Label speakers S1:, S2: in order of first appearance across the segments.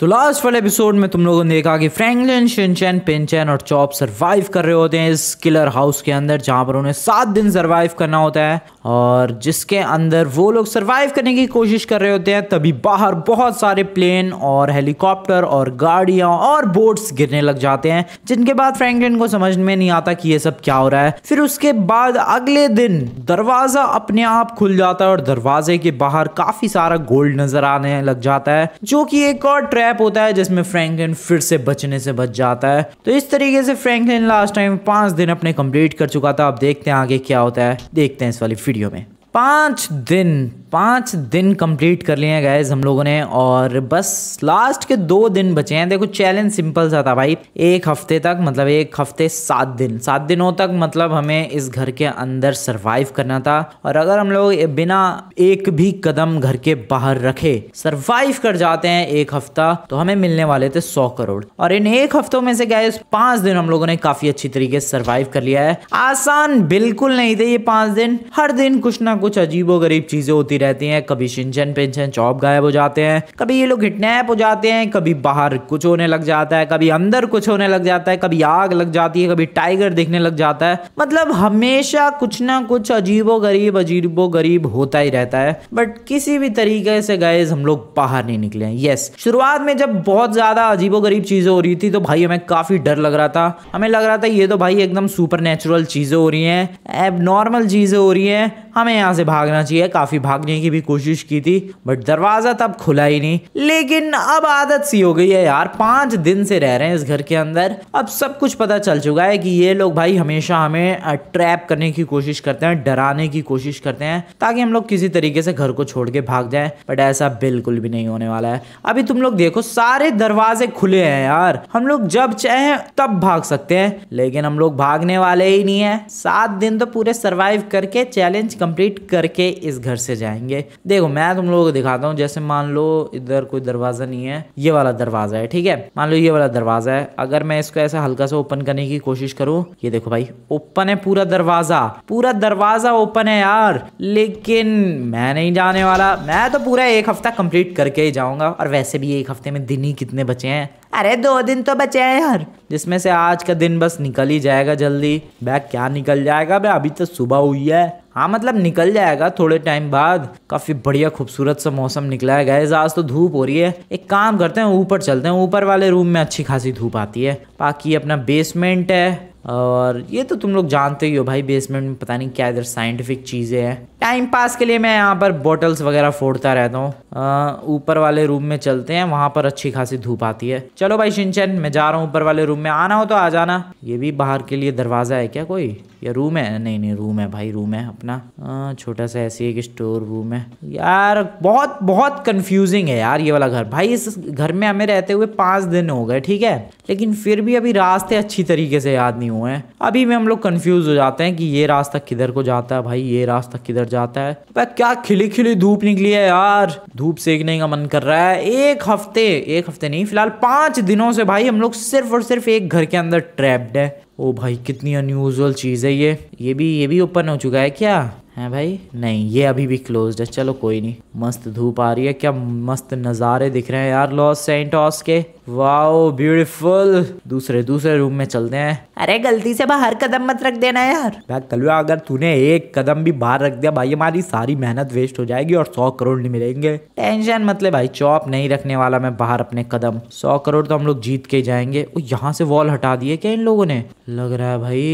S1: तो लास्ट वाले एपिसोड में तुम लोगों ने देखा कि फ्रैंकलिन शिनचैन पिनचैन और चॉप सरवाइव कर रहे होते हैं इस किलर हाउस के अंदर जहां पर उन्हें सात दिन सरवाइव करना होता है और जिसके अंदर वो लोग सरवाइव करने की कोशिश कर रहे होते हैं तभी बाहर बहुत सारे प्लेन और हेलीकॉप्टर और गाड़ियां और बोट्स गिरने लग जाते हैं जिनके बाद फ्रेंकलिन को समझ में नहीं आता कि ये सब क्या हो रहा है फिर उसके बाद अगले दिन दरवाजा अपने आप खुल जाता है और दरवाजे के बाहर काफी सारा गोल्ड नजर आने लग जाता है जो कि एक और ट्रैप ट्रैप होता है जिसमें फ्रैंकलिन फिर से बचने से बच जाता है तो इस तरीके से फ्रैंकलिन लास्ट टाइम पांच दिन अपने कंप्लीट कर चुका था अब देखते हैं आगे क्या होता है देखते हैं इस वाली वीडियो में पांच दिन पाँच दिन कंप्लीट कर लिए हैं गैज हम लोगों ने और बस लास्ट के दो दिन बचे हैं देखो चैलेंज सिंपल सा था भाई एक हफ्ते तक मतलब एक हफ्ते सात दिन सात दिनों तक मतलब हमें इस घर के अंदर सरवाइव करना था और अगर हम लोग बिना एक भी कदम घर के बाहर रखे सरवाइव कर जाते हैं एक हफ्ता तो हमें मिलने वाले थे सौ करोड़ और इन एक हफ्तों में से गैस पांच दिन हम लोगों ने काफी अच्छी तरीके से सरवाइव कर लिया है आसान बिल्कुल नहीं थे ये पांच दिन हर दिन कुछ ना कुछ अजीबो गरीब चीजें होती भी रहती हैं कभी सिंचन पिंचन चौप गायब हो जाते हैं कभी ये लोग हिटनैप हो जाते हैं कभी बाहर कुछ होने लग जाता है कभी अंदर कुछ होने लग जाता है कभी आग लग जाती है कभी टाइगर दिखने लग जाता है मतलब हमेशा कुछ ना कुछ अजीबो गरीब अजीबो गरीब होता ही रहता है बट किसी भी तरीके से गए हम लोग बाहर नहीं निकले हैं यस शुरुआत में जब बहुत ज्यादा अजीबो गरीब चीजें हो रही थी तो भाई हमें काफी डर लग रहा था हमें लग रहा था ये तो भाई एकदम सुपर चीजें हो रही हैं एब चीजें हो रही हैं हमें यहाँ से भागना चाहिए काफी भागने की भी कोशिश की थी बट दरवाजा तब खुला ही नहीं लेकिन अब आदत सी हो गई है यार पांच दिन से रह रहे हैं इस घर के अंदर अब सब कुछ पता चल चुका है कि ये लोग भाई हमेशा हमें ट्रैप करने की कोशिश करते हैं डराने की कोशिश करते हैं ताकि हम लोग किसी तरीके से घर को छोड़ के भाग जाए बट ऐसा बिल्कुल भी नहीं होने वाला है अभी तुम लोग देखो सारे दरवाजे खुले हैं यार हम लोग जब चाहे तब भाग सकते हैं लेकिन हम लोग भागने वाले ही नहीं है सात दिन तो पूरे सर्वाइव करके चैलेंज कम कंप्लीट करके इस घर से जाएंगे देखो मैं तुम लोगों को दिखाता हूँ जैसे मान लो इधर कोई दरवाज़ा नहीं है ये वाला दरवाज़ा है ठीक है मान लो ये वाला दरवाज़ा है अगर मैं इसको ऐसा हल्का सा ओपन करने की कोशिश करूँ ये देखो भाई ओपन है पूरा दरवाज़ा पूरा दरवाज़ा ओपन है यार लेकिन मैं नहीं जाने वाला मैं तो पूरा एक हफ्ता कम्प्लीट करके ही जाऊंगा और वैसे भी एक हफ्ते में दिन ही कितने बचे हैं अरे दो दिन तो बचे हैं यार जिसमें से आज का दिन बस निकल ही जाएगा जल्दी बैग क्या निकल जाएगा अभी तो सुबह हुई है हाँ मतलब निकल जाएगा थोड़े टाइम बाद काफ़ी बढ़िया खूबसूरत सा मौसम निकला है गैज आज तो धूप हो रही है एक काम करते हैं ऊपर चलते हैं ऊपर वाले रूम में अच्छी खासी धूप आती है बाकी अपना बेसमेंट है और ये तो तुम लोग जानते ही हो भाई बेसमेंट में पता नहीं क्या इधर साइंटिफिक चीज़ें हैं टाइम पास के लिए मैं यहाँ पर बॉटल्स वगैरह फोड़ता रहता हूँ ऊपर वाले रूम में चलते हैं वहाँ पर अच्छी खासी धूप आती है चलो भाई शिनचैन मैं जा रहा हूँ ऊपर वाले रूम में आना हो तो आ जाना ये भी बाहर के लिए दरवाज़ा है क्या कोई या रूम है नहीं नहीं रूम है भाई रूम है अपना छोटा सा ऐसे एक स्टोर रूम है यार बहुत बहुत कंफ्यूजिंग है यार ये वाला घर भाई इस घर में हमें रहते हुए पाँच दिन हो गए ठीक है लेकिन फिर भी अभी रास्ते अच्छी तरीके से याद नहीं हुए हैं अभी में हम लोग कन्फ्यूज़ हो जाते हैं कि ये रास्ता किधर को जाता है भाई ये रास्ता किधर जाता है भाई क्या खिली खिली धूप निकली है यार धूप सेकने का मन कर रहा है एक हफ्ते एक हफ्ते नहीं फिलहाल पाँच दिनों से भाई हम लोग सिर्फ और सिर्फ एक घर के अंदर ट्रैप्ड है ओ भाई कितनी अनयूजल चीज़ है ये ये भी ये भी ओपन हो चुका है क्या हैं भाई नहीं ये अभी भी क्लोज है चलो कोई नहीं मस्त धूप आ रही है क्या मस्त नज़ारे दिख रहे हैं यार लॉस सेंटॉस के वाओ ब्यूटीफुल दूसरे दूसरे रूम में चलते हैं अरे गलती से बाहर कदम मत रख देना यार कलवा अगर तूने एक कदम भी बाहर रख दिया भाई हमारी सारी मेहनत वेस्ट हो जाएगी और सौ करोड़ नहीं मिलेंगे टेंशन मतलब भाई चौप नहीं रखने वाला मैं बाहर अपने कदम सौ करोड़ तो हम लोग जीत के जाएंगे यहाँ से वॉल हटा दिए क्या इन लोगों ने लग रहा है भाई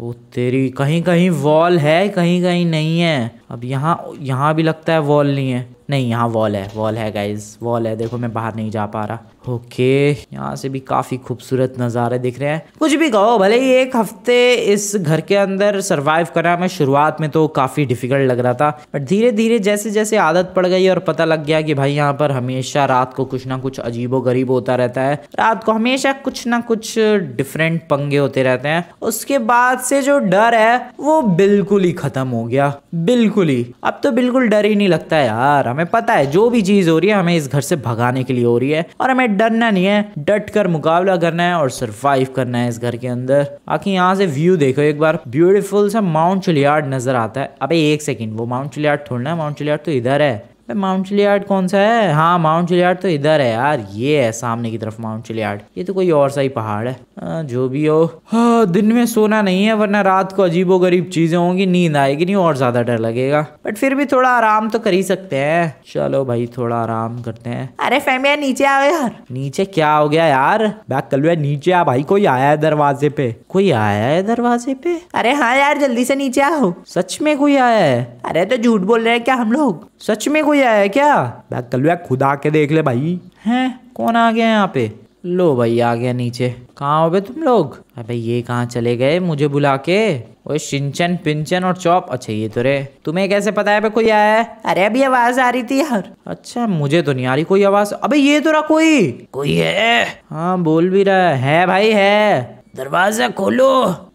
S1: वो तेरी कहीं कहीं वॉल है कहीं कहीं नहीं है अब यहाँ यहाँ भी लगता है वॉल नहीं है नहीं यहाँ वॉल है वॉल है गाइज वॉल है देखो मैं बाहर नहीं जा पा रहा ओके यहाँ से भी काफ़ी खूबसूरत नज़ारे दिख रहे हैं कुछ भी कहो भले ही एक हफ्ते इस घर के अंदर सरवाइव करा मैं शुरुआत में तो काफ़ी डिफिकल्ट लग रहा था बट धीरे धीरे जैसे जैसे आदत पड़ गई और पता लग गया कि भाई यहाँ पर हमेशा रात को कुछ ना कुछ अजीबो गरीब होता रहता है रात को हमेशा कुछ ना कुछ डिफरेंट पंगे होते रहते हैं उसके बाद से जो डर है वो बिल्कुल ही ख़त्म हो गया बिल्कुल बिल्कुल ही अब तो बिल्कुल डर ही नहीं लगता यार हमें पता है जो भी चीज हो रही है हमें इस घर से भगाने के लिए हो रही है और हमें डरना नहीं है डट कर मुकाबला करना है और सरवाइव करना है इस घर के अंदर आखिर यहाँ से व्यू देखो एक बार ब्यूटीफुल सा माउंट चुलियाड नजर आता है अब एक सेकेंड वो माउंट चुलियाड थोड़ना है माउंट चुलियाड तो इधर है माउंट चिलियार्ड कौन सा है हाँ माउंट चिलियार्ड तो इधर है यार ये है सामने की तरफ माउंट चिलियार्ड ये तो कोई और सा ही पहाड़ है आ, जो भी हो हाँ, दिन में सोना नहीं है वरना रात को अजीबो गरीब चीजें होंगी नींद आएगी नहीं और ज्यादा डर लगेगा बट फिर भी थोड़ा आराम तो कर ही सकते हैं चलो भाई थोड़ा आराम करते हैं अरे फैमिया नीचे आओ यार नीचे क्या हो गया यार बैग कलवे नीचे आ भाई कोई आया है दरवाजे पे कोई आया है दरवाजे पे अरे हाँ यार जल्दी से नीचे आओ सच में कोई आया है अरे तो झूठ बोल रहे हैं क्या हम लोग सच में कोई भी आया है क्या मैं कल खुद आके देख ले भाई हैं कौन आ गया यहाँ पे लो भाई आ गया नीचे कहाँ हो गए तुम लोग अबे ये कहाँ चले गए मुझे बुला के वो शिंचन पिंचन और चौप अच्छा ये तो रे तुम्हें कैसे पता है कोई आया है अरे अभी आवाज आ रही थी यार अच्छा मुझे तो नहीं आ रही कोई आवाज अबे ये तो रहा कोई कोई है हाँ बोल भी रहा है, है भाई है दरवाजा खोलो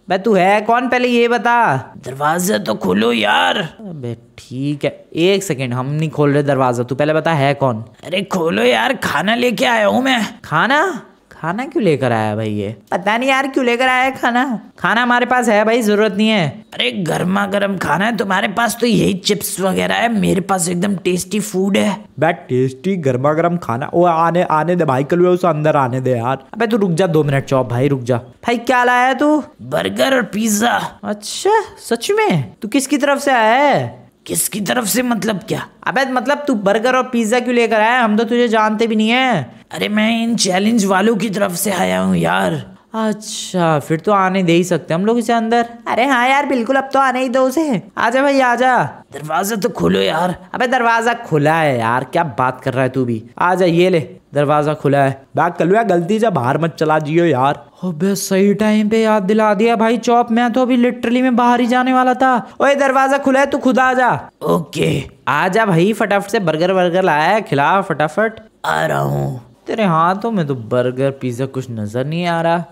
S1: बे तू है कौन पहले ये बता दरवाजा तो खोलो यार अबे ठीक है एक सेकेंड हम नहीं खोल रहे दरवाजा तू पहले बता है कौन अरे खोलो यार खाना लेके आया हूँ मैं खाना खाना क्यों लेकर आया भाई ये पता नहीं यार क्यों लेकर आया खाना खाना हमारे पास है भाई जरूरत नहीं है अरे गर्मा गर्म खाना है तुम्हारे पास तो यही चिप्स वगैरह है मेरे पास एकदम टेस्टी फूड है बैठ टेस्टी गर्मा गर्म खाना ओ आने आने दे भाई कल उसे अंदर आने दे यार अबे तू रुक जा दो मिनट चौप भाई रुक जा भाई क्या लाया तू बर्गर और पिज्जा अच्छा सच में तू किसकी तरफ से आया है किसकी तरफ से मतलब क्या अब मतलब तू बर्गर और पिज्ज़ा क्यों लेकर आया हम तो तुझे जानते भी नहीं है अरे मैं इन चैलेंज वालों की तरफ से आया हूँ यार अच्छा फिर तो आने दे ही सकते हम लोग इसे अंदर अरे हाँ यार बिल्कुल अब तो आने ही दो उसे आजा भाई आजा दरवाजा तो खोलो यार अबे दरवाजा खुला है यार क्या बात कर रहा है तू भी आजा ये ले दरवाज़ा खुला है बैग कलवा गलती से बाहर मत चला जियो यार अबे सही टाइम पे याद दिला दिया भाई चौप मैं तो अभी लिटरली में बाहर ही जाने वाला था ओए दरवाज़ा खुला है तू खुद आ जा ओके आ जा भाई फटाफट से बर्गर वर्गर लाया है खिला फटाफट आ रहा हूँ तेरे हाथों में तो बर्गर पिज़्ज़ा कुछ नज़र नहीं आ रहा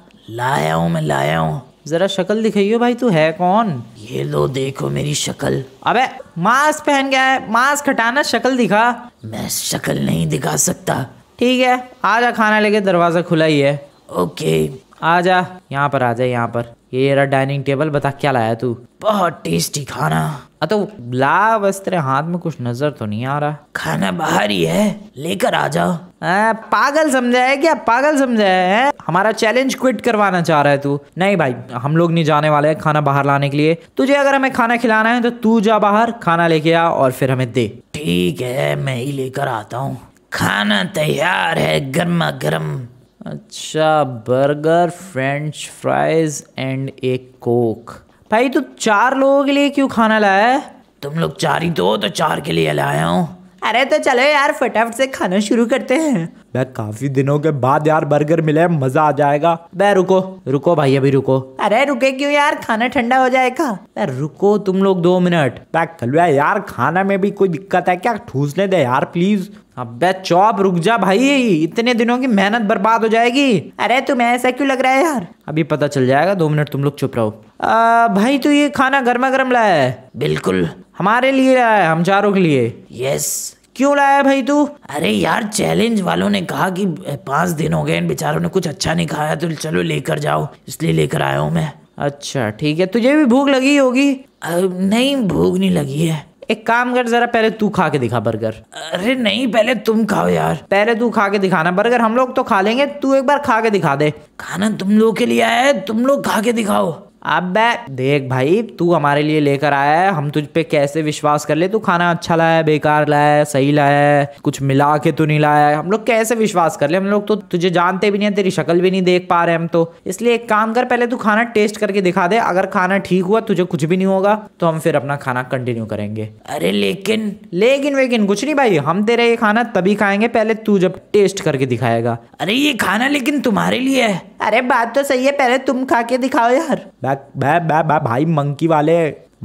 S1: लाया हूँ मैं लाया हूँ जरा शक्ल दिखाइयो भाई तू है कौन ये लो देखो मेरी शक्ल अबे मास्क पहन गया है मास्क हटाना शक्ल दिखा मैं शक्ल नहीं दिखा सकता ठीक है आ जा खाना लेके दरवाज़ा खुला ही है ओके आ जा यहाँ पर आ जा यहाँ पर ये रहा डाइनिंग टेबल बता क्या लाया तू बहुत टेस्टी खाना अ हाँ, तो ला वस्त्र हाथ में कुछ नजर तो नहीं आ रहा खाना बाहर ही है लेकर आ जाओ पागल समझा है क्या पागल समझा है हमारा चैलेंज क्विट करवाना चाह रहा है तू नहीं भाई हम लोग नहीं जाने वाले हैं खाना बाहर लाने के लिए तुझे अगर हमें खाना खिलाना है तो तू जा बाहर खाना लेके आ और फिर हमें दे ठीक है मैं ही लेकर आता हूँ खाना तैयार है गर्मा गर्म अच्छा बर्गर फ्रेंच फ्राइज एंड एक कोक भाई तू तो चार लोगों के लिए क्यों खाना लाया तुम लोग चार ही दो तो, तो चार के लिए लाया हूँ अरे तो चलो यार फटाफट से खाना शुरू करते हैं मैं काफी दिनों के बाद यार बर्गर मिले मजा आ जाएगा मैं रुको रुको भाई अभी रुको अरे रुके क्यों यार खाना ठंडा हो जाएगा मैं रुको तुम लोग दो मिनट मैं कलुआ यार खाना में भी कोई दिक्कत है क्या ठूसने दे यार प्लीज अबे चौप रुक जा भाई इतने दिनों की मेहनत बर्बाद हो जाएगी अरे तुम्हें ऐसा क्यों लग रहा है यार अभी पता चल जाएगा दो मिनट तुम लोग चुप रहो आ, भाई तू ये खाना गर्मा गर्म लाया है बिल्कुल हमारे लिए लाया है हम चारों के लिए यस क्यों लाया भाई तू अरे यार चैलेंज वालों ने कहा कि पांच दिन हो गए इन बेचारों ने कुछ अच्छा नहीं खाया तो चलो लेकर जाओ इसलिए लेकर आया हूँ मैं अच्छा ठीक है तुझे भी भूख लगी होगी नहीं भूख नहीं लगी है एक काम कर जरा पहले तू खा के दिखा बर्गर अरे नहीं पहले तुम खाओ यार पहले तू खा के दिखाना बर्गर हम लोग तो खा लेंगे तू एक बार खा के दिखा दे खाना तुम लोग के लिए आया है तुम लोग खा के दिखाओ अब देख भाई तू हमारे लिए लेकर आया है हम तुझ पे कैसे विश्वास कर ले तू खाना अच्छा लाया है बेकार लाया है सही लाया है कुछ मिला के तू तो नहीं लाया है हम लोग कैसे विश्वास कर ले हम लोग तो तुझे जानते भी नहीं है तेरी शक्ल भी नहीं देख पा रहे हम तो इसलिए एक काम कर पहले तू खाना टेस्ट करके दिखा दे अगर खाना ठीक हुआ तुझे कुछ भी नहीं होगा तो हम फिर अपना खाना कंटिन्यू करेंगे अरे लेकिन लेकिन वेकिन कुछ नहीं भाई हम तेरा ये खाना तभी खाएंगे पहले तू जब टेस्ट करके दिखाएगा अरे ये खाना लेकिन तुम्हारे लिए है अरे बात तो सही है पहले तुम खा के दिखाओ यार बैक बै, बै, बै, भाई मंकी वाले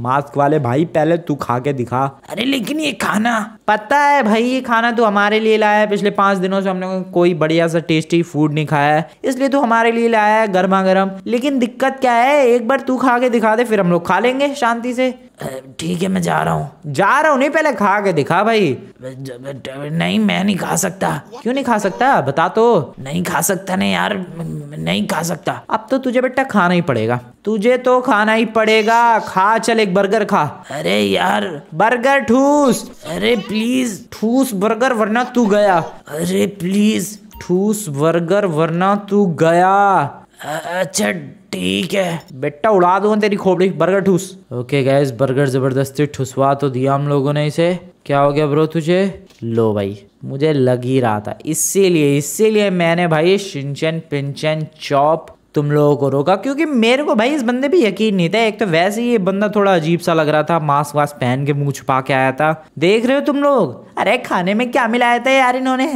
S1: मास्क वाले भाई पहले तू खा के दिखा अरे लेकिन ये खाना पता है भाई ये खाना तू हमारे लिए लाया है पिछले पांच दिनों से हमने कोई बढ़िया सा टेस्टी फूड नहीं खाया है इसलिए तू हमारे लिए लाया है गर्मा गर्म लेकिन दिक्कत क्या है एक बार तू खा के दिखा दे फिर हम लोग खा लेंगे शांति से ठीक है मैं जा रहा हूँ जा रहा हूँ नहीं पहले खा के दिखा भाई नहीं मैं नहीं खा सकता क्यों नहीं खा सकता बता तो नहीं खा सकता नहीं यार नहीं खा सकता अब तो तुझे बेटा खाना ही पड़ेगा तुझे तो खाना ही पड़ेगा खा चल एक बर्गर खा अरे यार बर्गर ठूस अरे प्लीज ठूस बर्गर वरना तू गया अरे प्लीज ठूस बर्गर वरना तू गया अच्छा ठीक है बेटा उड़ा दूंगा तेरी खोपड़ी बर्गर ठूस ओके गैस बर्गर जबरदस्ती ठुसवा तो दिया हम लोगों ने इसे क्या हो गया ब्रो तुझे लो भाई मुझे लग ही रहा था इसीलिए इसीलिए मैंने भाई शिंचन पिंचन चॉप तुम लोगों को रोका क्योंकि मेरे को भाई इस बंदे पे यकीन नहीं था एक तो वैसे ही ये बंदा थोड़ा अजीब सा लग रहा था मास्क वास्क पहन के मुंह छुपा के आया था देख रहे हो तुम लोग अरे खाने में क्या मिलाया था यार इन्होंने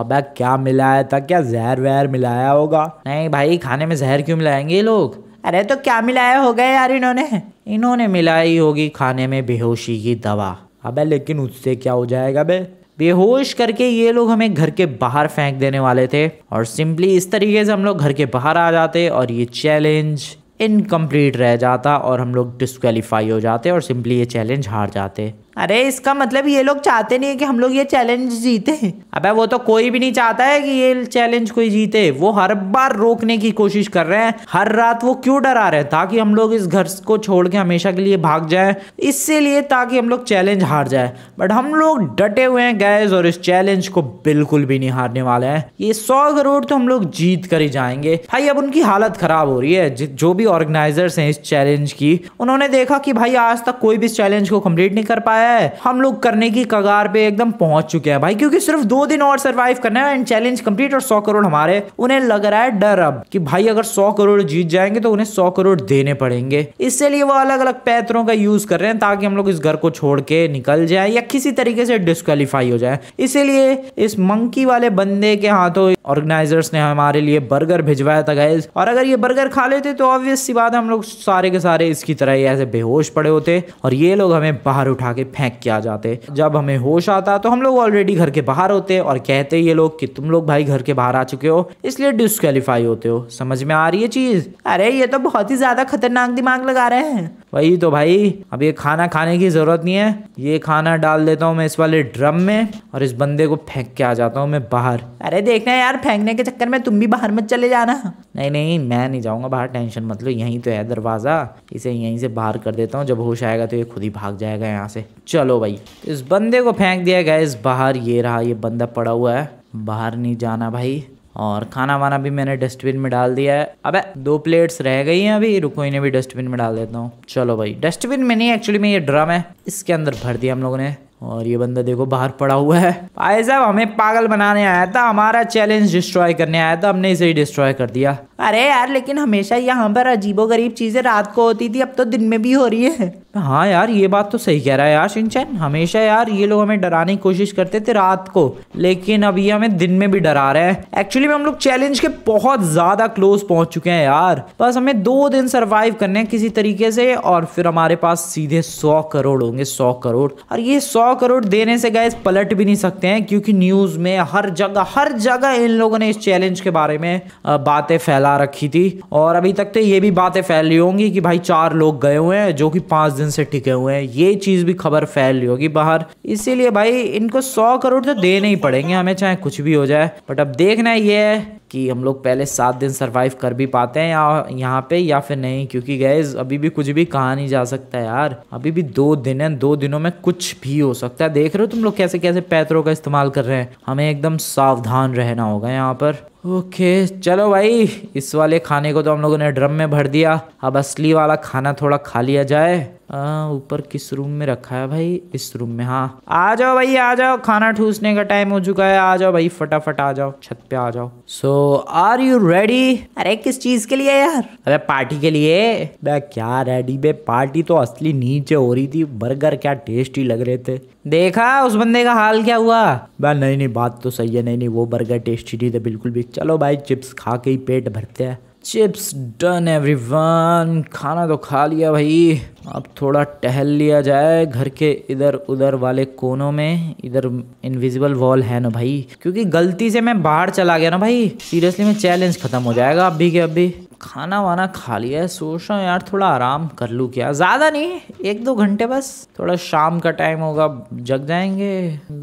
S1: अबे क्या मिलाया था क्या जहर वहर मिलाया होगा नहीं भाई खाने में जहर क्यों मिलाएंगे लोग अरे तो क्या मिलाया होगा यार इन्होंने इन्होंने मिलाई होगी खाने में बेहोशी की दवा अबे लेकिन उससे क्या हो जाएगा बे बेहोश करके ये लोग हमें घर के बाहर फेंक देने वाले थे और सिंपली इस तरीके से हम लोग घर के बाहर आ जाते और ये चैलेंज इनकम्प्लीट रह जाता और हम लोग डिस्कालीफाई हो जाते और सिंपली ये चैलेंज हार जाते अरे इसका मतलब ये लोग चाहते नहीं है कि हम लोग ये चैलेंज जीते अबे वो तो कोई भी नहीं चाहता है कि ये चैलेंज कोई जीते वो हर बार रोकने की कोशिश कर रहे हैं हर रात वो क्यों डरा रहे हैं ताकि हम लोग इस घर को छोड़ के हमेशा के लिए भाग जाए इससे लिए ताकि हम लोग चैलेंज हार जाए बट हम लोग डटे हुए हैं गैस और इस चैलेंज को बिल्कुल भी नहीं हारने वाले हैं ये सौ करोड़ तो हम लोग जीत कर ही जाएंगे भाई अब उनकी हालत खराब हो रही है जो भी ऑर्गेनाइजर्स हैं इस चैलेंज की उन्होंने देखा कि भाई आज तक कोई भी इस चैलेंज को कम्प्लीट नहीं कर पाया है हम लोग करने की कगार पे एकदम पहुंच चुके हैं भाई क्योंकि सिर्फ दो दिन और सर्वाइव करना है एंड चैलेंज कंप्लीट और सौ करोड़ हमारे उन्हें लग रहा है डर अब कि भाई अगर सौ करोड़ जीत जाएंगे तो उन्हें सौ करोड़ देने पड़ेंगे इससे लिए वो अलग अलग पैतरों का यूज कर रहे हैं ताकि हम लोग इस घर को छोड़ के निकल जाए या किसी तरीके से डिस्कालीफाई हो जाए इसीलिए इस मंकी वाले बंदे के हाथों ऑर्गेनाइजर्स ने हमारे लिए बर्गर भिजवाया था गैस और अगर ये बर्गर खा लेते तो ऑब्वियस सी बात है हम लोग सारे के सारे इसकी तरह ही ऐसे बेहोश पड़े होते और ये लोग हमें बाहर उठा के फेंक के आ जाते जब हमें होश आता तो हम लोग ऑलरेडी घर के बाहर होते और कहते ये लोग कि तुम लोग भाई घर के बाहर आ चुके हो इसलिए डिस्कालीफाई होते हो समझ में आ रही है चीज अरे ये तो बहुत ही ज्यादा खतरनाक दिमाग लगा रहे हैं वही तो भाई अब ये खाना खाने की जरूरत नहीं है ये खाना डाल देता हूँ मैं इस वाले ड्रम में और इस बंदे को फेंक के आ जाता हूँ मैं बाहर अरे देखना यार फेंकने के चक्कर में तुम भी बाहर मत चले जाना नहीं नहीं मैं नहीं जाऊंगा बाहर टेंशन मत लो यहीं तो है दरवाज़ा इसे यहीं से बाहर कर देता हूँ जब होश आएगा तो ये खुद ही भाग जाएगा यहाँ से चलो भाई इस बंदे को फेंक दिया गया इस बाहर ये रहा ये बंदा पड़ा हुआ है बाहर नहीं जाना भाई और खाना वाना भी मैंने डस्टबिन में डाल दिया है अबे दो प्लेट्स रह गई हैं अभी रुको इन्हें भी डस्टबिन में डाल देता हूँ चलो भाई डस्टबिन में नहीं एक्चुअली में ये ड्रम है इसके अंदर भर दिया हम लोगों ने और ये बंदा देखो बाहर पड़ा हुआ है भाई साहब हमें पागल बनाने आया था हमारा चैलेंज डिस्ट्रॉय करने आया था हमने इसे डिस्ट्रॉय कर दिया अरे यार लेकिन हमेशा यहाँ पर अजीबो गरीब चीजें रात को होती थी अब तो दिन में भी हो रही है हाँ यार ये बात तो सही कह रहा है यार सिंचन हमेशा यार ये लोग हमें डराने की कोशिश करते थे रात को लेकिन अब ये हमें दिन में भी डरा रहे हैं एक्चुअली में हम लोग चैलेंज के बहुत ज्यादा क्लोज पहुंच चुके हैं यार बस हमें दो दिन सरवाइव करने हैं किसी तरीके से और फिर हमारे पास सीधे सौ करोड़ होंगे सौ करोड़ और ये सौ करोड़ देने से गए पलट भी नहीं सकते हैं क्योंकि न्यूज में हर जगह हर जगह इन लोगों ने इस चैलेंज के बारे में बातें फैला रखी थी और अभी तक तो ये भी बातें फैली होंगी कि भाई चार लोग गए हुए हैं जो कि पांच थाउजेंड से टिके हुए हैं ये चीज़ भी खबर फैल रही होगी बाहर इसीलिए भाई इनको सौ करोड़ तो देने ही पड़ेंगे हमें चाहे कुछ भी हो जाए बट अब देखना ये है कि हम लोग पहले सात दिन सरवाइव कर भी पाते हैं या यहाँ पे या फिर नहीं क्योंकि गैज अभी भी कुछ भी कहा नहीं जा सकता यार अभी भी दो दिन है दो दिनों में कुछ भी हो सकता है देख रहे हो तुम लोग कैसे कैसे पैतरों का इस्तेमाल कर रहे हैं हमें एकदम सावधान रहना होगा यहाँ पर ओके चलो भाई इस वाले खाने को तो हम लोगों ने ड्रम में भर दिया अब असली वाला खाना थोड़ा खा लिया जाए ऊपर किस रूम में रखा है भाई इस रूम में हाँ आ जाओ भाई आ जाओ खाना ठूसने का टाइम हो चुका है आ जाओ भाई फटाफट आ जाओ छत पे आ जाओ सो आर यू रेडी अरे किस चीज के लिए यार अरे पार्टी के लिए बे क्या रेडी बे पार्टी तो असली नीचे हो रही थी बर्गर क्या टेस्टी लग रहे थे देखा उस बंदे का हाल क्या हुआ भाई नहीं नहीं बात तो सही है नहीं नहीं वो बर्गर टेस्टी नहीं था बिल्कुल भी चलो भाई चिप्स खा के ही पेट भरते हैं चिप्स डन एवरीवन खाना तो खा लिया भाई अब थोड़ा टहल लिया जाए घर के इधर उधर वाले कोनों में इधर इनविजिबल वॉल है ना भाई क्योंकि गलती से मैं बाहर चला गया ना भाई सीरियसली मैं चैलेंज खत्म हो जाएगा अभी के अभी खाना वाना खा लिया है सोच रहा हूँ यार थोड़ा आराम कर लूँ क्या ज़्यादा नहीं एक दो घंटे बस थोड़ा शाम का टाइम होगा जग जाएंगे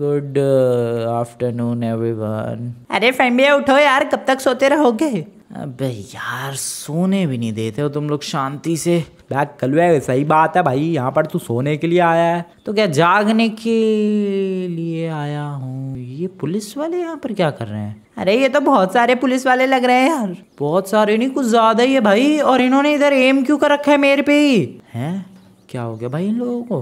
S1: गुड आफ्टरनून एवरीवन अरे फैमिली उठो यार कब तक सोते रहोगे अबे यार सोने भी नहीं देते हो तुम लोग शांति से बैग कल सही बात है भाई यहाँ पर तू सोने के लिए आया है तो क्या जागने के लिए आया हूँ ये पुलिस वाले यहाँ पर क्या कर रहे हैं अरे ये तो बहुत सारे पुलिस वाले लग रहे हैं यार बहुत सारे नहीं कुछ ज्यादा ही है भाई और इन्होंने इधर एम क्यों कर रखा है मेरे पे ही है क्या हो गया भाई इन लोगों को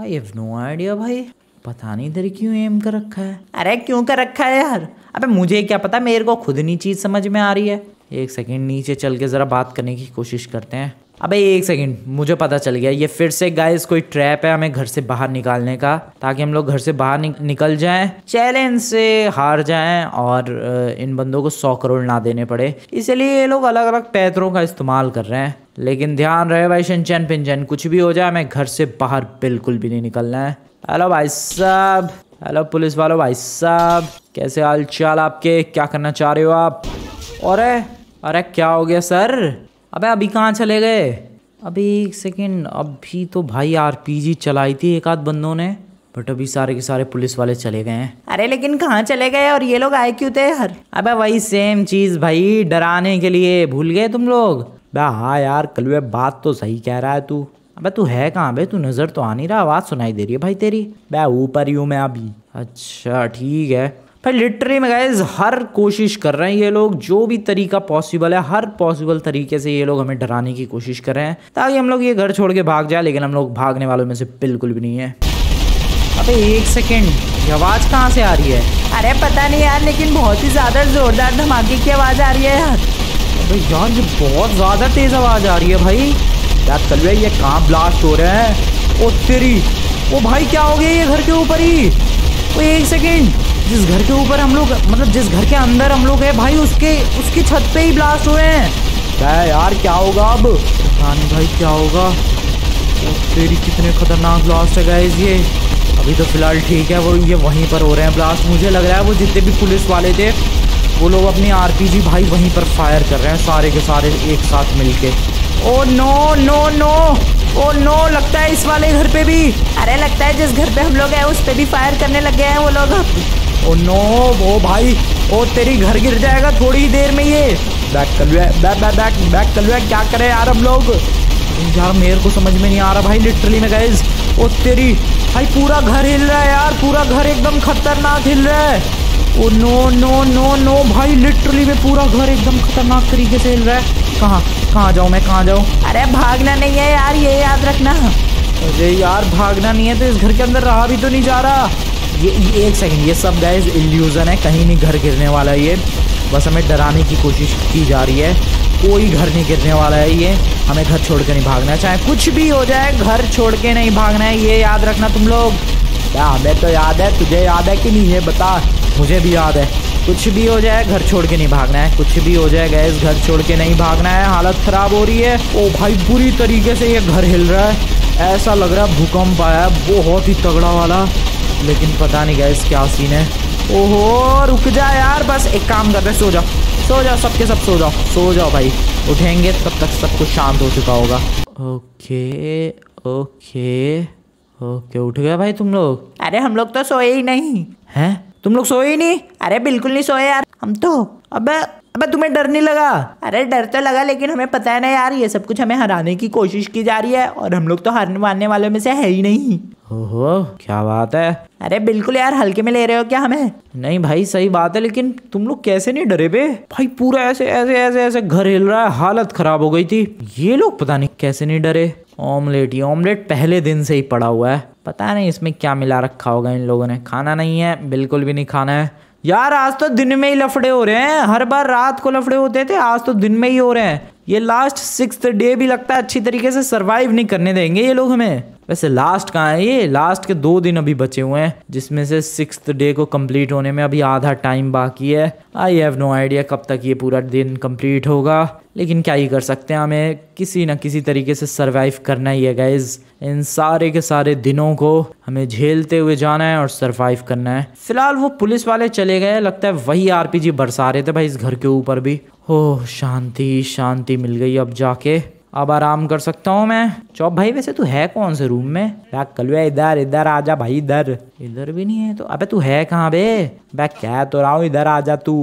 S1: आई हैव नो आइडिया भाई पता नहीं इधर क्यों एम कर रखा है अरे क्यों कर रखा है यार अबे मुझे क्या पता मेरे को खुद नहीं चीज समझ में आ रही है एक सेकेंड नीचे चल के ज़रा बात करने की कोशिश करते हैं अबे एक सेकंड मुझे पता चल गया ये फिर से गाइस कोई ट्रैप है हमें घर से बाहर निकालने का ताकि हम लोग घर से बाहर नि निकल जाएं चैलेंज से हार जाएं और इन बंदों को सौ करोड़ ना देने पड़े इसलिए ये लोग अलग अलग पैतरों का इस्तेमाल कर रहे हैं लेकिन ध्यान रहे भाई शिनचैन पिंचन कुछ भी हो जाए हमें घर से बाहर बिल्कुल भी नहीं निकलना है हेलो भाई साहब हेलो पुलिस वालो भाई साहब कैसे हाल चाल आपके क्या करना चाह रहे हो आप और अरे क्या हो गया सर अबे अभी कहाँ चले गए अभी एक सेकेंड अभी तो भाई आरपीजी चलाई थी एक आध बंदों ने बट अभी सारे के सारे पुलिस वाले चले गए हैं अरे लेकिन कहाँ चले गए और ये लोग आए क्यों थे हर अबे वही सेम चीज़ भाई डराने के लिए भूल गए तुम लोग बे हाँ यार कल वे बात तो सही कह रहा है तू अबे तू है कहाँ बे तू नज़र तो आ नहीं रहा आवाज़ सुनाई दे रही है भाई तेरी बे ऊपर ही हूँ मैं अभी अच्छा ठीक है भाई लिटरी में गाइज हर कोशिश कर रहे हैं ये लोग जो भी तरीका पॉसिबल है हर पॉसिबल तरीके से ये लोग हमें डराने की कोशिश कर रहे हैं ताकि हम लोग ये घर छोड़ के भाग जाए लेकिन हम लोग भागने वालों में से बिल्कुल भी नहीं है अबे एक सेकेंड ये आवाज़ कहाँ से आ रही है अरे पता नहीं यार लेकिन बहुत ही ज़्यादा ज़ोरदार धमाके की आवाज़ आ रही है यार अबे यार ये बहुत ज़्यादा तेज़ आवाज़ आ रही है भाई यार चल रही ये कहाँ ब्लास्ट हो रहे हैं ओ तेरी ओ भाई क्या हो गया ये घर के ऊपर ही वो एक सेकेंड जिस घर के ऊपर हम लोग मतलब जिस घर के अंदर हम लोग है भाई उसके उसकी छत पे ही ब्लास्ट हुए हैं क्या यार क्या होगा अब पता नहीं भाई क्या होगा तो तेरी कितने खतरनाक ब्लास्ट है गाइज ये अभी तो फिलहाल ठीक है वो ये वहीं पर हो रहे हैं ब्लास्ट मुझे लग रहा है वो जितने भी पुलिस वाले थे वो लोग अपनी जी भाई वहीं पर फायर कर रहे हैं सारे के सारे एक साथ के oh no no no oh no लगता है इस वाले घर पे भी अरे लगता है जिस घर पे हम लोग हैं उस पे भी फायर करने लग गए हैं वो लोग ओ नो वो भाई ओ तेरी घर गिर जाएगा थोड़ी देर में ये बैक चल बैक बैक बैक बैक चल क्या करें यार हम लोग यार मेरे को समझ में नहीं आ रहा भाई लिटरली में गैस ओ तेरी भाई पूरा घर हिल रहा है यार पूरा घर एकदम खतरनाक हिल रहा है oh no no no no भाई लिटरली में पूरा घर एकदम खतरनाक तरीके से हिल रहा है कहाँ कहाँ जाऊँ मैं कहाँ जाऊँ अरे भागना नहीं है यार ये याद रखना अरे यार भागना नहीं है तो इस घर के अंदर रहा भी तो नहीं जा रहा ये, ये एक सेकंड ये सब गाइज इल्यूज़न है कहीं नहीं घर गिरने वाला ये बस हमें डराने की कोशिश की जा रही है कोई घर नहीं गिरने वाला है ये हमें घर छोड़ कर नहीं भागना चाहे कुछ भी हो जाए घर छोड़ के नहीं भागना है ये याद रखना तुम लोग हमें तो याद है तुझे याद है कि नहीं ये बता मुझे भी याद है कुछ भी हो जाए घर छोड़ के नहीं भागना है कुछ भी हो जाए गैस घर छोड़ के नहीं भागना है हालत ख़राब हो रही है ओ भाई बुरी तरीके से ये घर हिल रहा है ऐसा लग रहा है भूकंप आया बहुत ही तगड़ा वाला लेकिन पता नहीं गैस क्या सीन है ओहो रुक जा यार बस एक काम कर रहे सो जाओ सो जाओ सबके सब सो जाओ सो जाओ भाई उठेंगे तब तक सब कुछ शांत हो चुका होगा ओके ओके ओके उठ गया भाई तुम लोग अरे हम लोग तो सोए ही नहीं हैं तुम लोग सोए ही नहीं अरे बिल्कुल नहीं सोए यार हम तो अबे अब तुम्हें डर नहीं लगा अरे डर तो लगा लेकिन हमें पता है ना यार ये सब कुछ हमें हराने की कोशिश की जा रही है और हम लोग तो हारने मारने वालों में से है ही नहीं ओहो क्या बात है अरे बिल्कुल यार हल्के में ले रहे हो क्या हमें नहीं भाई सही बात है लेकिन तुम लोग कैसे नहीं डरे बे भाई पूरा ऐसे ऐसे ऐसे ऐसे घर हिल रहा है हालत खराब हो गई थी ये लोग पता नहीं कैसे नहीं डरे ऑमलेट ये ऑमलेट पहले दिन से ही पड़ा हुआ है पता नहीं इसमें क्या मिला रखा होगा इन लोगों ने खाना नहीं है बिल्कुल भी नहीं खाना है यार आज तो दिन में ही लफड़े हो रहे हैं हर बार रात को लफड़े होते थे आज तो दिन में ही हो रहे हैं ये लास्ट सिक्स डे भी लगता है अच्छी तरीके से सर्वाइव नहीं करने देंगे ये लोग हमें वैसे लास्ट कहाँ है ये लास्ट के दो दिन अभी बचे हुए हैं जिसमें से सिक्स डे को कंप्लीट होने में अभी आधा टाइम बाकी है आई हैव नो आइडिया कब तक ये पूरा दिन कंप्लीट होगा लेकिन क्या ही कर सकते हैं हमें किसी न किसी तरीके से सरवाइव करना ही है गाइज इन सारे के सारे दिनों को हमें झेलते हुए जाना है और सरवाइव करना है फिलहाल वो पुलिस वाले चले गए लगता है वही आर बरसा रहे थे भाई इस घर के ऊपर भी ओह शांति शांति मिल गई अब जाके अब आराम कर सकता हूँ मैं चौप भाई वैसे तू है कौन से रूम में बैग कलवे इधर इधर आजा भाई इधर इधर भी नहीं है तो अबे तू है कहाँ बे बैग कह तो रहा हूँ इधर आजा तू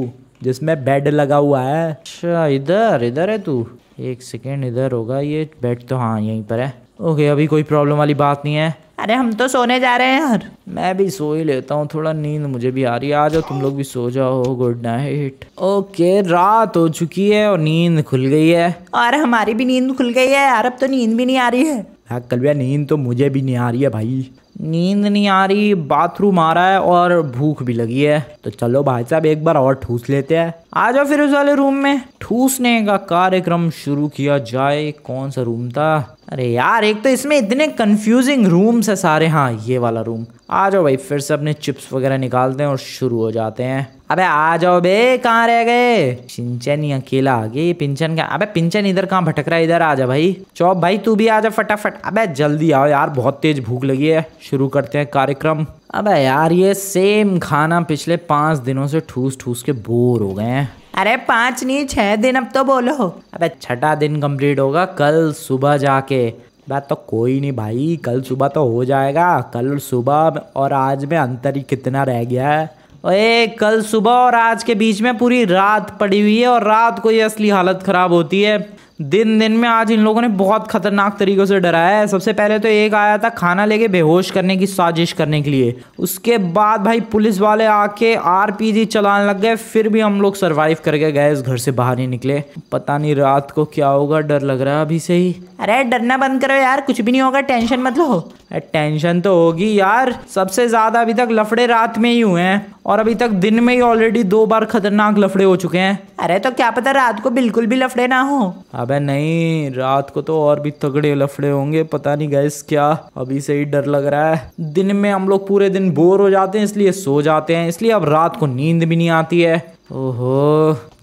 S1: जिसमें बेड लगा हुआ है अच्छा इधर इधर है तू एक सेकेंड इधर होगा ये बेड तो हाँ यहीं पर है ओके अभी कोई प्रॉब्लम वाली बात नहीं है अरे हम तो सोने जा रहे हैं यार मैं भी सो ही लेता हूँ थोड़ा नींद मुझे भी आ रही है आ जाओ तुम लोग भी सो जाओ गुड नाइट ओके रात हो चुकी है और नींद खुल गई है और हमारी भी नींद खुल गई है यार अब तो नींद भी नहीं आ रही है हाँ, कल भैया नींद तो मुझे भी नहीं आ रही है भाई नींद नहीं आ रही बाथरूम आ रहा है और भूख भी लगी है तो चलो भाई साहब एक बार और ठूस लेते हैं आ जाओ फिर उस वाले रूम में ठूसने का कार्यक्रम शुरू किया जाए कौन सा रूम था अरे यार एक तो इसमें इतने कंफ्यूजिंग रूम्स है सारे हाँ ये वाला रूम आ जाओ भाई फिर से अपने चिप्स वगैरह निकालते हैं और शुरू हो जाते हैं अबे आ जाओ बे कहाँ रह गए पिंचन अकेला आ गई पिंचन का अबे पिंचन इधर कहाँ भटक रहा है इधर आ जा भाई चौप भाई तू भी आ जा फटाफट अबे जल्दी आओ यार बहुत तेज भूख लगी है शुरू करते हैं कार्यक्रम अबे यार ये सेम खाना पिछले पांच दिनों से ठूस ठूस के बोर हो गए हैं अरे पाँच नहीं छः दिन अब तो बोलो अबे छठा दिन कंप्लीट होगा कल सुबह जाके बात तो कोई नहीं भाई कल सुबह तो हो जाएगा कल सुबह और आज में अंतर ही कितना रह गया है ओए कल सुबह और आज के बीच में पूरी रात पड़ी हुई है और रात को ये असली हालत ख़राब होती है दिन दिन में आज इन लोगों ने बहुत खतरनाक तरीक़ों से डराया है सबसे पहले तो एक आया था खाना लेके बेहोश करने की साजिश करने के लिए उसके बाद भाई पुलिस वाले आके आरपीजी चलाने लग गए फिर भी हम लोग सरवाइव करके गए इस घर से बाहर ही निकले पता नहीं रात को क्या होगा डर लग रहा है अभी से ही अरे डरना बंद करो यार कुछ भी नहीं होगा टेंशन मत लो टेंशन तो होगी यार सबसे ज़्यादा अभी तक लफड़े रात में ही हुए हैं और अभी तक दिन में ही ऑलरेडी दो बार खतरनाक लफड़े हो चुके हैं अरे तो क्या पता रात को बिल्कुल भी लफड़े ना हो अबे नहीं रात को तो और भी तगड़े लफड़े होंगे पता नहीं गैस क्या अभी से ही डर लग रहा है दिन में हम लोग पूरे दिन बोर हो जाते हैं इसलिए सो जाते हैं इसलिए अब रात को नींद भी नहीं आती है ओहो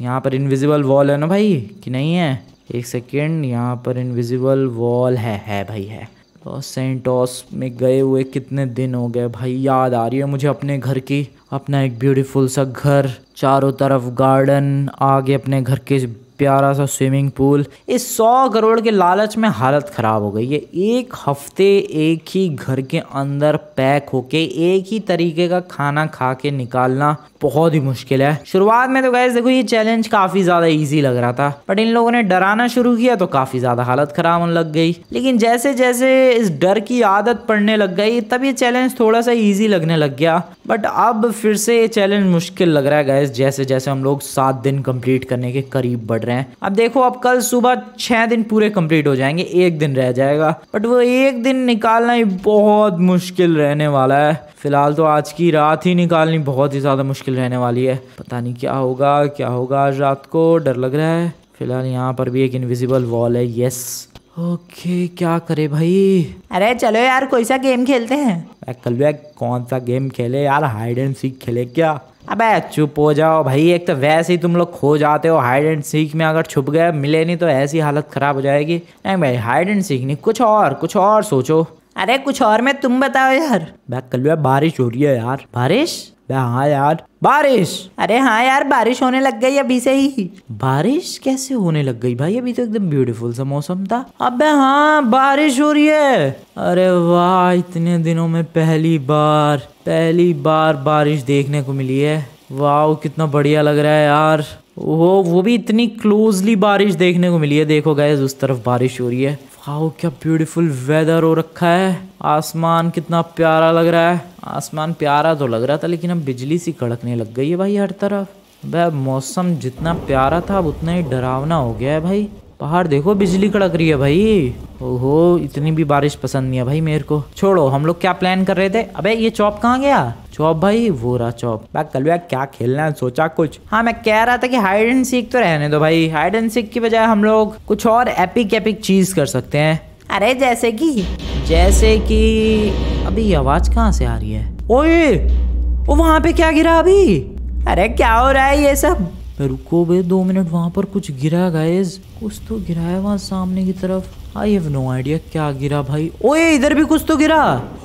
S1: यहाँ पर इनविजिबल वॉल है ना भाई कि नहीं है एक सेकेंड यहाँ पर इनविजिबल वॉल है है भाई है लॉस तो सेंटोस में गए हुए कितने दिन हो गए भाई याद आ रही है मुझे अपने घर की अपना एक ब्यूटीफुल सा घर चारों तरफ गार्डन आगे अपने घर के प्यारा सा स्विमिंग पूल इस सौ करोड़ के लालच में हालत ख़राब हो गई है एक हफ्ते एक ही घर के अंदर पैक होके एक ही तरीके का खाना खा के निकालना बहुत ही मुश्किल है शुरुआत में तो गैस देखो ये चैलेंज काफ़ी ज़्यादा ईजी लग रहा था बट इन लोगों ने डराना शुरू किया तो काफ़ी ज़्यादा हालत ख़राब होने लग गई लेकिन जैसे जैसे इस डर की आदत पड़ने लग गई तब ये चैलेंज थोड़ा सा ईजी लगने लग गया बट अब फिर से ये चैलेंज मुश्किल लग रहा है गैस जैसे जैसे हम लोग सात दिन कंप्लीट करने के करीब बढ़ रहे हैं अब देखो अब कल सुबह छह दिन पूरे कंप्लीट हो जाएंगे एक दिन रह जाएगा बट वो एक दिन निकालना ही बहुत मुश्किल रहने वाला है फिलहाल तो आज की रात ही निकालनी बहुत ही ज़्यादा मुश्किल रहने वाली है पता नहीं क्या होगा क्या होगा आज रात को डर लग रहा है फिलहाल यहाँ पर भी एक इनविजिबल वॉल है यस ओके क्या करे भाई अरे चलो यार कोई सा गेम खेलते हैं कल कौन सा गेम खेले यार हाइड एंड सीख खेले क्या अबे चुप हो जाओ भाई एक तो वैसे ही तुम लोग खो जाते हो हाइड एंड सीख में अगर छुप गए मिले नहीं तो ऐसी हालत ख़राब हो जाएगी नहीं भाई हाइड एंड सीख नहीं कुछ और कुछ और सोचो अरे कुछ और मैं तुम बताओ यार बैक कल बारिश हो रही है यार बारिश हाँ यार बारिश अरे हाँ यार बारिश होने लग गई अभी से ही बारिश कैसे होने लग गई भाई अभी तो एकदम ब्यूटीफुल सा मौसम था अबे हाँ बारिश हो रही है अरे वाह इतने दिनों में पहली बार पहली बार बारिश देखने को मिली है वाह कितना बढ़िया लग रहा है यार वो वो भी इतनी क्लोजली बारिश देखने को मिली है देखो गैस उस तरफ बारिश हो रही है वाओ क्या ब्यूटीफुल वेदर हो रखा है आसमान कितना प्यारा लग रहा है आसमान प्यारा तो लग रहा था लेकिन अब बिजली सी कड़कने लग गई है भाई हर तरफ वह मौसम जितना प्यारा था अब उतना ही डरावना हो गया है भाई बाहर देखो बिजली कड़क रही है भाई ओहो इतनी भी बारिश पसंद नहीं है भाई मेरे को छोड़ो हम लोग क्या प्लान कर रहे थे अबे ये चौप कहाँ गया चौप भाई वो रहा चौप मैं कल भैया क्या खेलना है सोचा कुछ हाँ मैं कह रहा था कि हाइड एंड सीख तो रहने दो भाई हाइड एंड सीख की बजाय हम लोग कुछ और एपिक एपिक चीज कर सकते हैं अरे जैसे कि जैसे कि अभी आवाज कहाँ से आ रही है ओए वो वहां पे क्या गिरा अभी अरे क्या हो रहा है ये सब रुको बे दो मिनट वहाँ पर कुछ गिरा गाइज कुछ तो गिरा है वहाँ सामने की तरफ आई हैव नो आइडिया क्या गिरा भाई ओए इधर भी कुछ तो गिरा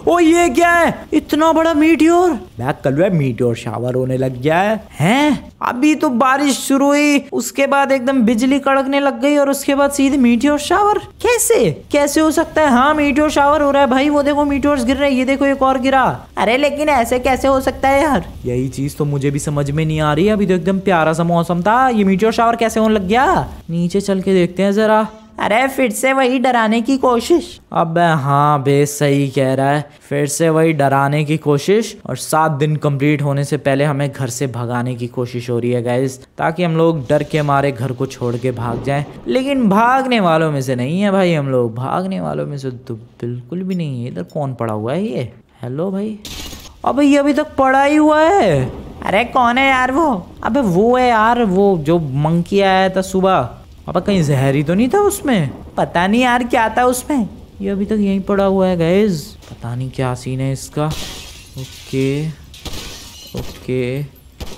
S1: ओ ये क्या है इतना बड़ा मीटियोर मैं वह मीटियोर शावर होने लग गया है हैं अभी तो बारिश शुरू हुई उसके बाद एकदम बिजली कड़कने लग गई और उसके बाद सीधे मीटियोर शावर कैसे कैसे हो सकता है हाँ मीटियोर शावर हो रहा है भाई वो देखो मीटियोर्स गिर रहे हैं ये देखो एक और गिरा अरे लेकिन ऐसे कैसे हो सकता है यार यही चीज तो मुझे भी समझ में नहीं आ रही अभी तो एकदम प्यारा सा मौसम था ये मीटियोर शावर कैसे होने लग गया नीचे चल के देखते हैं जरा अरे फिर से वही डराने की कोशिश अब हाँ बे सही कह रहा है फिर से वही डराने की कोशिश और सात दिन कंप्लीट होने से पहले हमें घर से भगाने की कोशिश हो रही है गैस ताकि हम लोग डर के मारे घर को छोड़ के भाग जाएं लेकिन भागने वालों में से नहीं है भाई हम लोग भागने वालों में से तो बिल्कुल भी नहीं है इधर कौन पड़ा हुआ है ये हेलो भाई अब ये अभी तक पड़ा ही हुआ है अरे कौन है यार वो अबे वो है यार वो जो मंकी आया था सुबह पापा कहीं जहरी तो नहीं था उसमें पता नहीं यार क्या था उसमें ये अभी तक यहीं पड़ा हुआ है गैज पता नहीं क्या सीन है इसका ओके ओके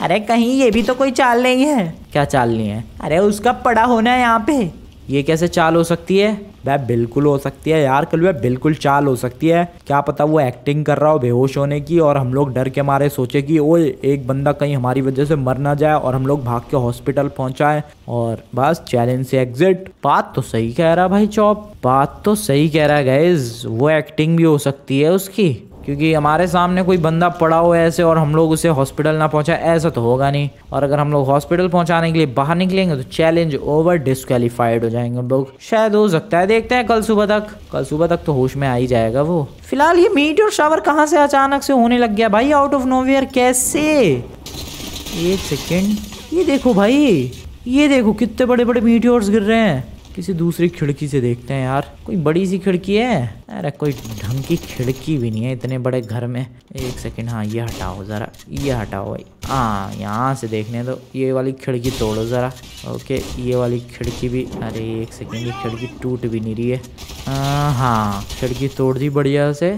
S1: अरे कहीं ये भी तो कोई चाल नहीं है क्या चाल नहीं है अरे उसका पड़ा होना है यहाँ पे ये कैसे चाल हो सकती है वह बिल्कुल हो सकती है यार कल वह बिल्कुल चाल हो सकती है क्या पता वो एक्टिंग कर रहा हो बेहोश होने की और हम लोग डर के मारे सोचे कि ओ एक बंदा कहीं हमारी वजह से मर ना जाए और हम लोग भाग के हॉस्पिटल पहुंचाए और बस चैलेंज से एग्जिट बात तो सही कह रहा भाई चौप बात तो सही कह रहा है गैज वो एक्टिंग भी हो सकती है उसकी क्योंकि हमारे सामने कोई बंदा पड़ा हो ऐसे और हम लोग उसे हॉस्पिटल ना पहुंचा ऐसा तो होगा नहीं और अगर हम लोग हॉस्पिटल पहुंचाने के लिए बाहर निकलेंगे तो चैलेंज ओवर डिस्कालीफाइड हो जाएंगे हम लोग शायद हो सकता है देखते हैं कल सुबह तक कल सुबह तक तो होश में आ ही जाएगा वो फिलहाल ये मीट और शावर कहाँ से अचानक से होने लग गया भाई आउट ऑफ नोवेयर कैसे एक सेकेंड ये देखो भाई ये देखो कितने बड़े बड़े मीटियोर्स गिर रहे हैं किसी दूसरी खिड़की से देखते हैं यार कोई बड़ी सी खिड़की है अरे कोई ढंग की खिड़की भी नहीं है इतने बड़े घर में एक सेकेंड हाँ ये हटाओ ज़रा ये हटाओ भाई हाँ यहाँ से देखने दो ये वाली खिड़की तोड़ो ज़रा ओके ये वाली खिड़की भी अरे एक सेकेंड ये खिड़की टूट भी नहीं रही है हाँ, हाँ खिड़की तोड़ दी बढ़िया से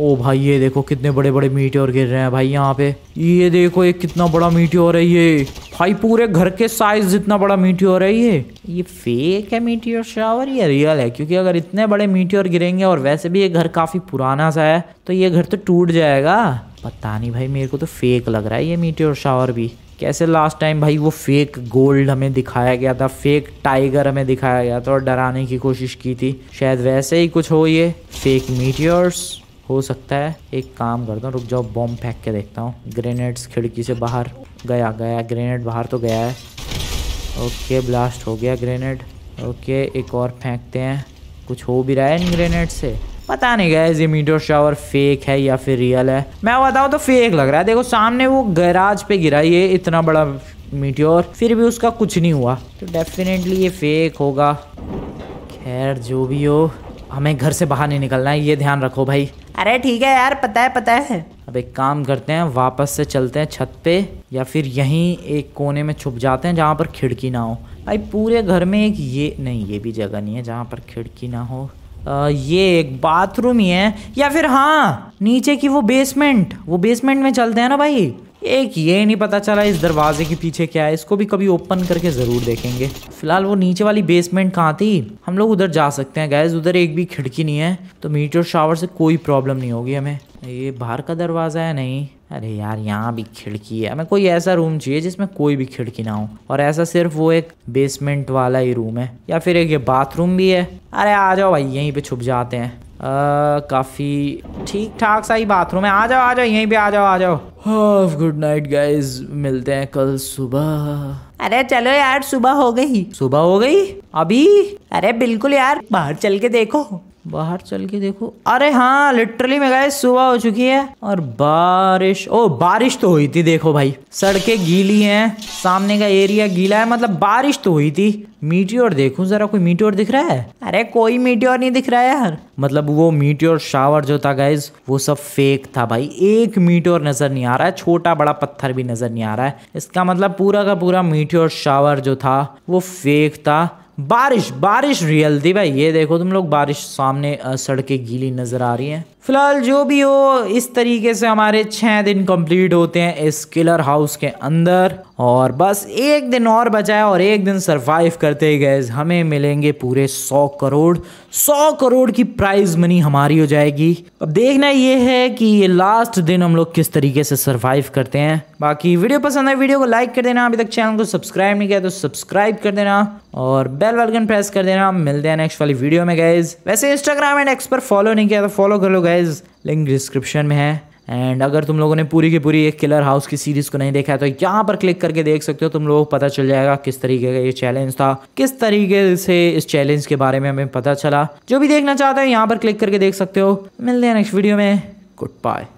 S1: ओ भाई ये देखो कितने बड़े बड़े मीटियोर गिर रहे हैं भाई यहाँ पे ये देखो ये कितना बड़ा मीटियोर है ये भाई पूरे घर के साइज जितना बड़ा मीटियोर है ये ये फेक है मीटियोर शावर ये रियल है क्योंकि अगर इतने बड़े मीटियोर गिरेंगे और वैसे भी ये घर काफी पुराना सा है तो ये घर तो टूट जाएगा पता नहीं भाई मेरे को तो फेक लग रहा है ये मीटियोर शावर भी कैसे लास्ट टाइम भाई वो फेक गोल्ड हमें दिखाया गया था फेक टाइगर हमें दिखाया गया था और डराने की कोशिश की थी शायद वैसे ही कुछ हो ये फेक मीटियर्स हो सकता है एक काम करता हूँ रुक जाओ बॉम्ब फेंक के देखता हूँ ग्रेनेड्स खिड़की से बाहर गया गया ग्रेनेड बाहर तो गया है ओके ब्लास्ट हो गया ग्रेनेड ओके एक और फेंकते हैं कुछ हो भी रहा है इन ग्रेनेड से पता नहीं गया ये मीटर शावर फेक है या फिर रियल है मैं बताऊँ तो फेक लग रहा है देखो सामने वो गैराज पे गिरा ये इतना बड़ा मीटियोर फिर भी उसका कुछ नहीं हुआ तो डेफिनेटली ये फेक होगा खैर जो भी हो हमें घर से बाहर नहीं निकलना है ये ध्यान रखो भाई अरे ठीक है यार पता है पता है अब एक काम करते हैं वापस से चलते हैं छत पे या फिर यहीं एक कोने में छुप जाते हैं जहाँ पर खिड़की ना हो भाई पूरे घर में एक ये नहीं ये भी जगह नहीं है जहाँ पर खिड़की ना हो आ, ये एक बाथरूम ही है या फिर हाँ नीचे की वो बेसमेंट वो बेसमेंट में चलते हैं ना भाई एक ये नहीं पता चला इस दरवाजे के पीछे क्या है इसको भी कभी ओपन करके ज़रूर देखेंगे फिलहाल वो नीचे वाली बेसमेंट कहाँ थी हम लोग उधर जा सकते हैं गैस उधर एक भी खिड़की नहीं है तो मीटर शावर से कोई प्रॉब्लम नहीं होगी हमें ये बाहर का दरवाज़ा है नहीं अरे यार यहाँ भी खिड़की है हमें कोई ऐसा रूम चाहिए जिसमें कोई भी खिड़की ना हो और ऐसा सिर्फ वो एक बेसमेंट वाला ही रूम है या फिर एक ये बाथरूम भी है अरे आ जाओ भाई यहीं पे छुप जाते हैं काफ़ी ठीक ठाक सा ही बाथरूम है आ जाओ आ जाओ यहीं पे आ जाओ आ जाओ गुड नाइट गाइज मिलते हैं कल सुबह अरे चलो यार सुबह हो गई सुबह हो गई अभी अरे बिल्कुल यार बाहर चल के देखो बाहर चल के देखो अरे हाँ लिटरली में गए सुबह हो चुकी है और बारिश ओ बारिश तो हुई थी देखो भाई सड़कें गीली हैं सामने का एरिया गीला है मतलब बारिश तो हुई थी और देखू जरा कोई और दिख रहा है अरे कोई और नहीं दिख रहा है यार मतलब वो और शावर जो था गाइज वो सब फेक था भाई एक और नजर नहीं आ रहा है छोटा बड़ा पत्थर भी नजर नहीं आ रहा है इसका मतलब पूरा का पूरा और शावर जो था वो फेक था बारिश बारिश रियल थी भाई ये देखो तुम लोग बारिश सामने सड़कें गीली नज़र आ रही हैं फिलहाल जो भी हो इस तरीके से हमारे छः दिन कंप्लीट होते हैं इस किलर हाउस के अंदर और बस एक दिन और बचा है और एक दिन सरवाइव करते ही गए हमें मिलेंगे पूरे सौ करोड़ सौ करोड़ की प्राइज मनी हमारी हो जाएगी अब देखना ये है कि ये लास्ट दिन हम लोग किस तरीके से सरवाइव करते हैं बाकी वीडियो पसंद आए वीडियो को लाइक कर देना अभी तक चैनल को सब्सक्राइब नहीं किया तो सब्सक्राइब कर देना और बेल वालकन प्रेस कर देना मिलते हैं नेक्स्ट वाली वीडियो में गए वैसे इंस्टाग्राम एंड एक्स पर फॉलो नहीं किया तो फॉलो कर लो गए गाइज लिंक डिस्क्रिप्शन में है एंड अगर तुम लोगों ने पूरी की पूरी एक किलर हाउस की सीरीज़ को नहीं देखा है तो यहाँ पर क्लिक करके देख सकते हो तुम लोगों को पता चल जाएगा किस तरीके का ये चैलेंज था किस तरीके से इस चैलेंज के बारे में हमें पता चला जो भी देखना चाहते हो यहाँ पर क्लिक करके देख सकते हो मिलते हैं नेक्स्ट वीडियो में गुड बाय